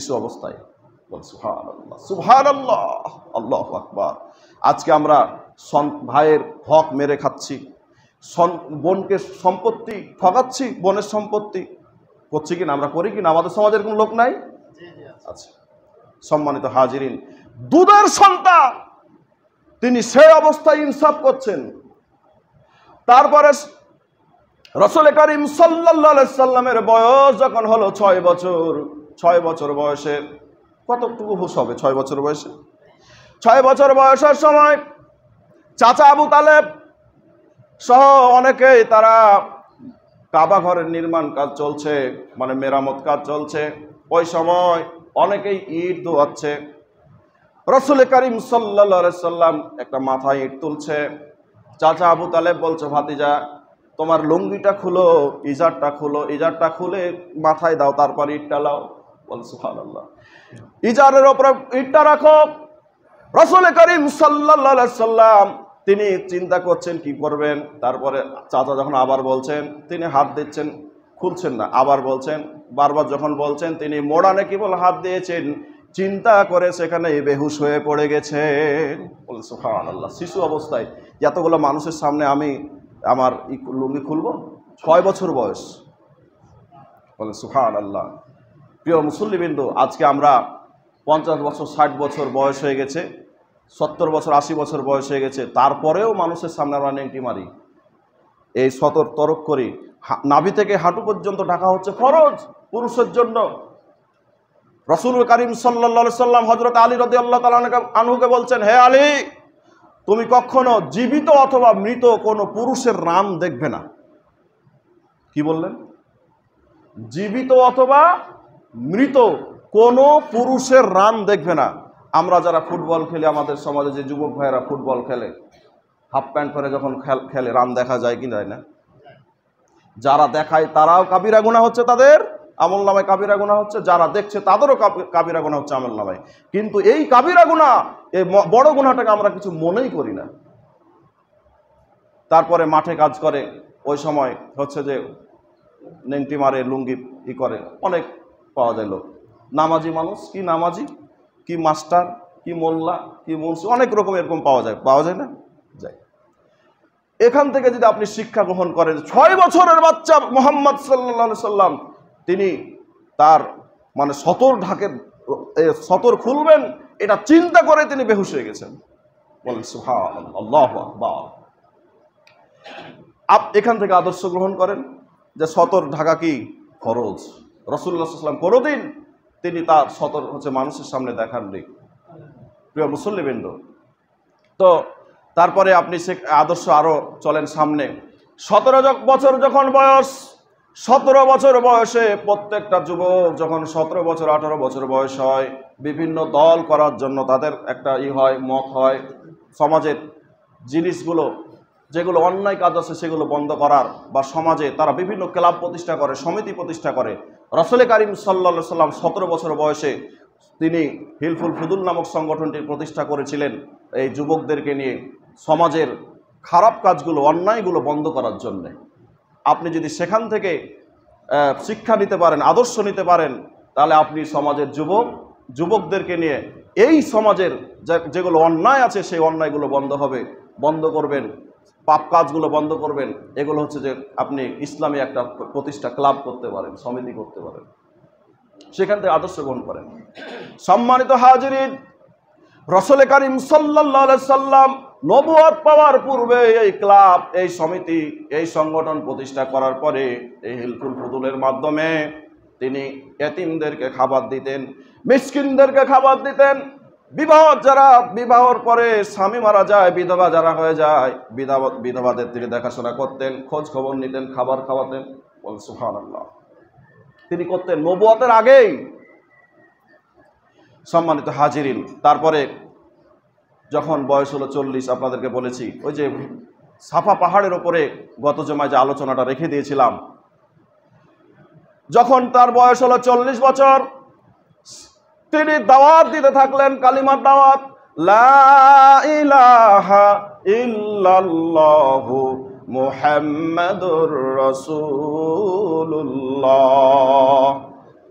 কিছু অবস্থায় আজকে আমরা ভাইয়ের হক মেরে খাচ্ছি বোনকে সম্পত্তি ঠকাচ্ছি বোনের সম্পত্তি করছি কিনা আমরা করি কিনা আমাদের সমাজের কোন লোক নাই আচ্ছা সম্মানিত হাজিরিন দুধের সন্তান তিনি সে অবস্থায় ইনসাফ করছেন তারপরে রসলে করিম সাল্লা সাল্লামের বয়স যখন হলো ছয় বছর ছয় বছর বয়সে কতটুকু হুশ হবে ছয় বছর বয়সে ছয় বছর বয়সের সময় চাচা আবু তালেব সহ অনেকেই তারা কাবা ঘরের নির্মাণ কাজ চলছে মানে মেরামত কাজ চলছে ওই সময় অনেকেই ইট দোয়াচ্ছে রসুল করিম সাল্লা সাল্লাম একটা মাথায় ইট তুলছে চাচা আবু তালেব বলছে ভাতিজা তোমার লুঙ্গিটা খুলো ইজারটা খুলো ইজারটা খুলে মাথায় দাও তারপর ইটটা লাও ইজারের ওপরে ইটটা রাখো রসুল করিম সাল্লাম তিনি চিন্তা করছেন কি করবেন তারপরে চাচা যখন আবার বলছেন তিনি হাত দিচ্ছেন খুলছেন না আবার বলছেন বারবার যখন বলছেন তিনি মোড়ানে কেবল হাত দিয়েছেন চিন্তা করে সেখানে বেহুশ হয়ে পড়ে গেছে আল্লাহ শিশু অবস্থায় এতগুলো মানুষের সামনে আমি আমার লুঙ্গি খুলব ছয় বছর বয়স বলে সুহান আল্লাহ প্রিয় মুসল্লিবৃন্দ আজকে আমরা পঞ্চাশ বছর ষাট বছর বয়স হয়ে গেছে সত্তর বছর আশি বছর বয়স হয়ে গেছে তারপরেও মানুষের সামনে আমরা নেংটি মারি এই সতর তরক করি নাভি থেকে হাঁটু পর্যন্ত ঢাকা হচ্ছে ফরজ পুরুষের জন্য রসুল করিম সাল্লা সাল্লাম হজরত আলী রদি আল্লাহ আনহুকে বলছেন হে আলী তুমি কখনো জীবিত অথবা মৃত কোনো পুরুষের নাম দেখবে না কি বললেন জীবিত অথবা মৃত কোনো পুরুষের রান দেখবে না আমরা যারা ফুটবল খেলি আমাদের সমাজে যে যুবক ভাইয়েরা ফুটবল খেলে হাফ প্যান্ট পরে যখন খেলে রান দেখা যায় কি যায় না যারা দেখায় তারাও কাবিরা গুণা হচ্ছে তাদের আমল নামায় কাবিরা গুণা হচ্ছে যারা দেখছে তাদেরও কাবিরা গুণা হচ্ছে আমল নামায় কিন্তু এই কাবিরা গুণা এই বড় গুণাটাকে আমরা কিছু মনেই করি না তারপরে মাঠে কাজ করে ওই সময় হচ্ছে যে নেংটি মারে লুঙ্গি ই করে অনেক পাওয়া গেল নামাজি মানুষ কি নামাজি কি মাস্টার কি মোল্লা কি মনসু অনেক রকম এরকম পাওয়া যায় পাওয়া যায় না যায় এখান থেকে যদি আপনি শিক্ষা গ্রহণ করেন ছয় বছরের বাচ্চা মোহাম্মদ সাল্লা সাল্লাম তিনি তার মানে সতর ঢাকে সতর খুলবেন এটা চিন্তা করে তিনি বেহুশ হয়ে গেছেন আপ এখান থেকে আদর্শ গ্রহণ করেন যে সতর ঢাকা কি খরচ রসুল্লাহাম কোনোদিন তিনি তার সতর হচ্ছে মানুষের সামনে দেখাননি প্রিয় মুসল্লিবৃন্দ তো তারপরে আপনি সে আদর্শ আরও চলেন সামনে সতেরো বছর যখন বয়স সতেরো বছর বয়সে প্রত্যেকটা যুবক যখন সতেরো বছর আঠারো বছর বয়স হয় বিভিন্ন দল করার জন্য তাদের একটা ই হয় মত হয় সমাজের জিনিসগুলো যেগুলো অন্যায় কাজ আছে সেগুলো বন্ধ করার বা সমাজে তারা বিভিন্ন ক্লাব প্রতিষ্ঠা করে সমিতি প্রতিষ্ঠা করে রসলে কারিম সাল্লা সাল্লাম সতেরো বছর বয়সে তিনি হিলফুল ফুদুল নামক সংগঠনটি প্রতিষ্ঠা করেছিলেন এই যুবকদেরকে নিয়ে সমাজের খারাপ কাজগুলো অন্যায়গুলো বন্ধ করার জন্যে আপনি যদি সেখান থেকে শিক্ষা নিতে পারেন আদর্শ নিতে পারেন তাহলে আপনি সমাজের যুবক যুবকদেরকে নিয়ে এই সমাজের যেগুলো অন্যায় আছে সেই অন্যায়গুলো বন্ধ হবে বন্ধ করবেন পাপ কাজগুলো বন্ধ করবেন এগুলো হচ্ছে যে আপনি ইসলামে একটা প্রতিষ্ঠা ক্লাব করতে পারেন সমিতি করতে পারেন সেখান থেকে আদর্শ গ্রহণ করেন সম্মানিত হাজিরিন রসলে কারিম সাল্লাম নবুয়াদ পাওয়ার পূর্বে এই ক্লাব এই সমিতি এই সংগঠন প্রতিষ্ঠা করার পরে এই হিলকুল পুতুলের মাধ্যমে তিনি এতিমদেরকে খাবার দিতেন মিসকিনদেরকে খাবার দিতেন বিবাহ যারা বিবাহর পরে স্বামী মারা যায় বিধবা যারা হয়ে যায় বিধবা বিধবাদের তিনি দেখাশোনা করতেন খোঁজ খবর নিতেন খাবার খাওয়াতেন বল তিনি করতেন নবুয়াতের আগেই সম্মানিত হাজিরিন তারপরে যখন বয়স হলো চল্লিশ আপনাদেরকে বলেছি ওই যে সাফা পাহাড়ের ওপরে গত জমায় যে আলোচনাটা রেখে দিয়েছিলাম যখন তার বয়স হলো চল্লিশ বছর তিনি দাওয়াত দিতে থাকলেন কালিমার দাওয়াত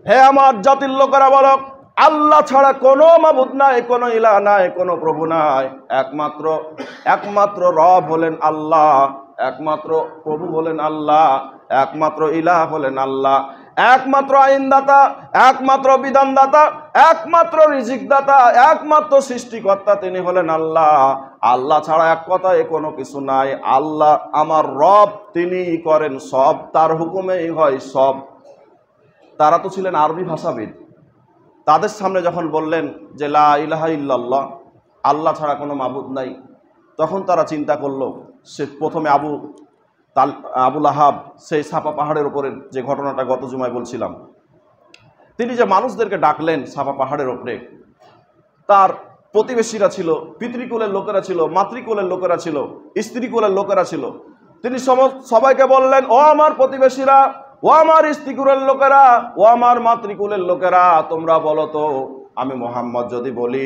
হে আমার জাতির লোকেরা বল আল্লাহ ছাড়া কোনো মাবুদ নাই কোনো ইলা নাই কোনো প্রভু নাই একমাত্র একমাত্র রব হলেন আল্লাহ একমাত্র প্রভু হলেন আল্লাহ একমাত্র ইলাহ হলেন আল্লাহ একমাত্র আইনদাতা একমাত্র বিধানদাতা একমাত্র রিজিকদাতা একমাত্র সৃষ্টিকর্তা তিনি হলেন আল্লাহ আল্লাহ ছাড়া এক কথায় কোনো কিছু নাই আল্লাহ আমার রব তিনি করেন সব তার হুকুমেই হয় সব তারা তো ছিলেন আরবি ভাষাবিদ তাদের সামনে যখন বললেন যে লা ইলাহা ইল্লাল্লাহ আল্লাহ ছাড়া কোনো মাবুদ নাই তখন তারা চিন্তা করলো সে প্রথমে আবু তাল আবুল আহাব সেই সাপা পাহাড়ের ওপরের যে ঘটনাটা গত জুমায় বলছিলাম তিনি যে মানুষদেরকে ডাকলেন সাপা পাহাড়ের ওপরে তার প্রতিবেশীরা ছিল পিতৃকুলের লোকেরা ছিল মাতৃকুলের লোকেরা ছিল স্ত্রীকুলের লোকেরা ছিল তিনি সবাইকে বললেন ও আমার প্রতিবেশীরা ও আমার স্ত্রীকুলের লোকেরা ও আমার মাতৃকুলের লোকেরা তোমরা বলো তো আমি মোহাম্মদ যদি বলি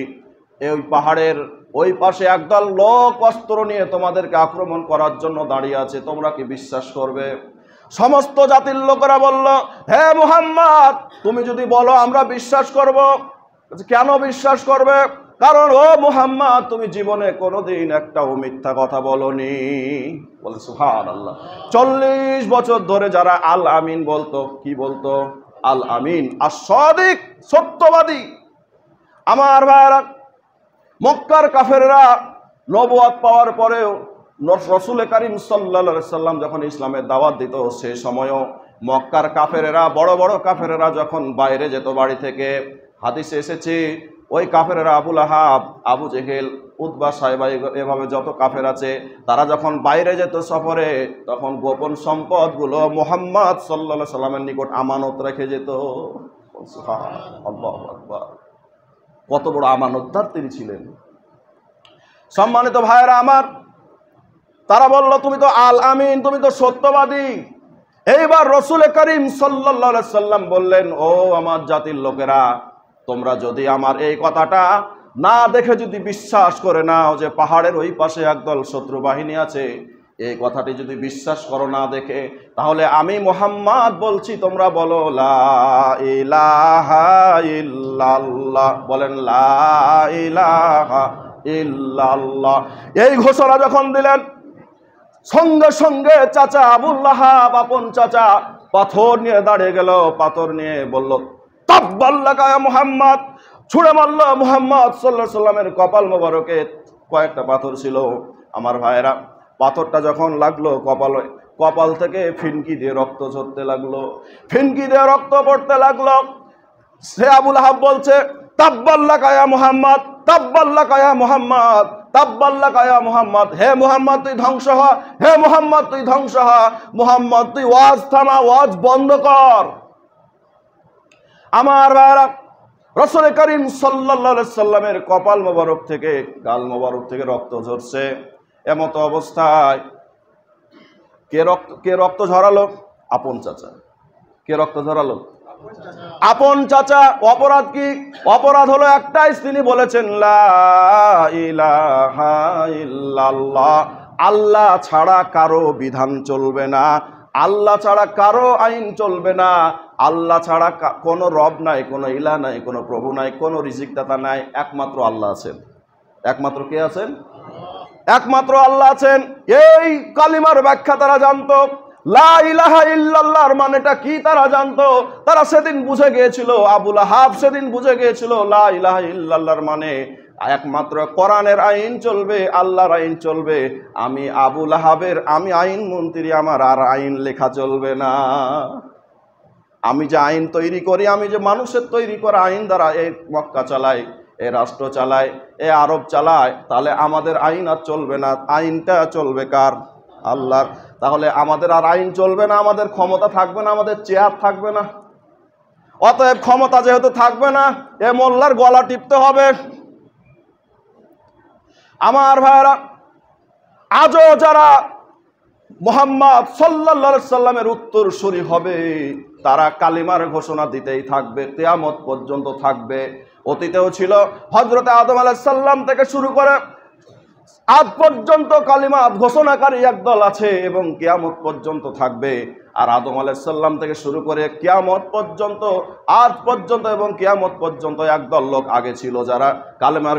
এই পাহাড়ের ওই পাশে একদল লোক অস্ত্র নিয়ে তোমাদেরকে আক্রমণ করার জন্য দাঁড়িয়ে আছে তোমরা কি বিশ্বাস করবে সমস্ত জাতির লোকেরা বলল হে মোহাম্মদ তুমি যদি বলো আমরা বিশ্বাস করব কেন বিশ্বাস করবে কারণ ও মোহাম্মদ তুমি জীবনে কোনোদিন একটা মিথ্যা কথা বলনি বলে সুহান আল্লাহ চল্লিশ বছর ধরে যারা আল আমিন বলতো কি বলতো আল আমিন আর সদিক সত্যবাদী আমার ভাইরা মক্কার কাফেররা নবাদ পাওয়ার পরেও রসুল করিম সাল্লা সাল্লাম যখন ইসলামের দাওয়াত দিত সে সময়ও মক্কার কাফেরা বড় বড় কাফেরা যখন বাইরে যেত বাড়ি থেকে হাদিসে এসেছে ওই কাফেরেরা আবুল আহাব আবু জেহেল উদ্বা সাহেবা এভাবে যত কাফের আছে তারা যখন বাইরে যেত সফরে তখন গোপন সম্পদগুলো মোহাম্মদ সাল্লা সাল্লামের নিকট আমানত রেখে যেত আল্লাহ আকবর কত বড় আমানতদার তিনি ছিলেন সম্মানিত ভাইয়েরা আমার তারা বলল তুমি তো আল আমিন তুমি তো সত্যবাদী এইবার রসুল করিম সাল্লা সাল্লাম বললেন ও আমার জাতির লোকেরা তোমরা যদি আমার এই কথাটা না দেখে যদি বিশ্বাস করে নাও যে পাহাড়ের ওই পাশে একদল শত্রু বাহিনী আছে এই কথাটি যদি বিশ্বাস করো না দেখে তাহলে আমি মোহাম্মদ বলছি তোমরা বলো বলেন এই ঘোষণা যখন দিলেন সঙ্গে সঙ্গে চাচা আবুল্লাহা বাপন চাচা পাথর নিয়ে দাঁড়িয়ে গেল পাথর নিয়ে বলল তাব্বাল্লাকায় মোহাম্মদ ছুড়ে মারল মোহাম্মদ সাল্লাহ সাল্লামের কপাল মোবারকে কয়েকটা পাথর ছিল আমার ভাইয়েরা পাথরটা যখন লাগলো কপাল কপাল থেকে ফিনকি দিয়ে রক্ত ঝরতে লাগলো ফিনকি দিয়ে রক্ত পড়তে লাগলো সে আবুল হাব বলছে তাব্বাল্লা কায়া মোহাম্মদ তাব্বাল্লা কায়া মোহাম্মদ তাব্বাল্লা কায়া মোহাম্মদ হে মোহাম্মদ তুই ধ্বংস হ হে মোহাম্মদ তুই ধ্বংস হ মোহাম্মদ তুই ওয়াজ থামা ওয়াজ বন্ধ কর আমার ভাইরা রসুল করিম সাল্লা সাল্লামের কপাল মোবারক থেকে গাল মোবারক থেকে রক্ত ঝরছে এমতো অবস্থায় কে রক্ত কে রক্ত ঝরালো আপন চাচা কে রক্ত ঝরালো আপন চাচা অপরাধ কি অপরাধ হলো একটাই তিনি বলেছেন আল্লাহ ছাড়া কারো বিধান চলবে না আল্লাহ ছাড়া কারো আইন চলবে না আল্লাহ ছাড়া কোনো রব নাই কোনো ইলা নাই কোনো প্রভু নাই কোনো রিজিকদাতা নাই একমাত্র আল্লাহ আছেন একমাত্র কে আছেন একমাত্র আল্লাহ আছেন এই কালিমার ব্যাখ্যা তারা জানতো ইল্লাল্লাহর মানেটা কি তারা জানতো তারা সেদিন বুঝে গিয়েছিল আবুল হাব সেদিন বুঝে গিয়েছিল লাহ ইল্লাল্লাহর মানে একমাত্র কোরআনের আইন চলবে আল্লাহর আইন চলবে আমি আবুল হাবের আমি আইন মন্ত্রী আমার আর আইন লেখা চলবে না আমি যে আইন তৈরি করি আমি যে মানুষের তৈরি করা আইন দ্বারা এই মক্কা চালাই এ রাষ্ট্র চালায় এ আরব চালায় তাহলে আমাদের আইন আর চলবে না আইনটা চলবে কার আল্লাহর তাহলে আমাদের আর আইন চলবে না আমাদের ক্ষমতা থাকবে না আমাদের চেয়ার থাকবে না অতএব ক্ষমতা যেহেতু থাকবে না এ মোল্লার গলা টিপতে হবে আমার ভাইরা আজও যারা মোহাম্মদ সাল্লা সাল্লামের উত্তর হবে তারা কালিমার ঘোষণা দিতেই থাকবে তেয়ামত পর্যন্ত থাকবে অতীতেও ছিল হজরত আদম সাল্লাম থেকে শুরু করে আজ পর্যন্ত কালিমা ঘোষণাকারী একদল আছে এবং কেয়ামত পর্যন্ত থাকবে আর আদম আলাইসাল্লাম থেকে শুরু করে কেয়ামত পর্যন্ত আজ পর্যন্ত এবং কেয়ামত পর্যন্ত একদল লোক আগে ছিল যারা কালেমার